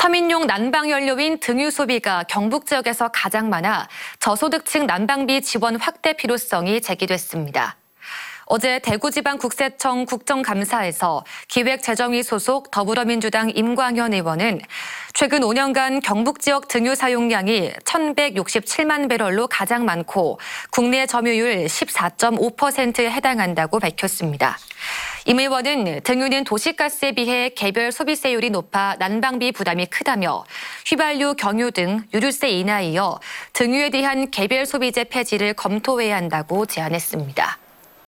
3인용 난방연료인 등유 소비가 경북 지역에서 가장 많아 저소득층 난방비 지원 확대 필요성이 제기됐습니다. 어제 대구지방국세청 국정감사에서 기획재정위 소속 더불어민주당 임광현 의원은 최근 5년간 경북 지역 등유 사용량이 1,167만 배럴로 가장 많고 국내 점유율 14.5%에 해당한다고 밝혔습니다. 임 의원은 등유는 도시가스에 비해 개별 소비세율이 높아 난방비 부담이 크다며 휘발유, 경유 등 유류세 인하이어 에 등유에 대한 개별 소비제 폐지를 검토해야 한다고 제안했습니다.